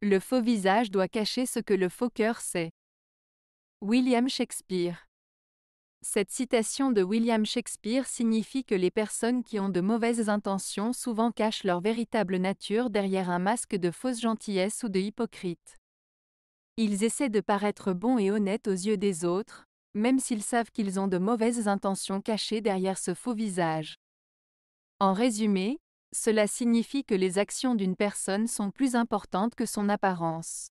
Le faux visage doit cacher ce que le faux cœur sait. William Shakespeare Cette citation de William Shakespeare signifie que les personnes qui ont de mauvaises intentions souvent cachent leur véritable nature derrière un masque de fausse gentillesse ou de hypocrite. Ils essaient de paraître bons et honnêtes aux yeux des autres, même s'ils savent qu'ils ont de mauvaises intentions cachées derrière ce faux visage. En résumé, cela signifie que les actions d'une personne sont plus importantes que son apparence.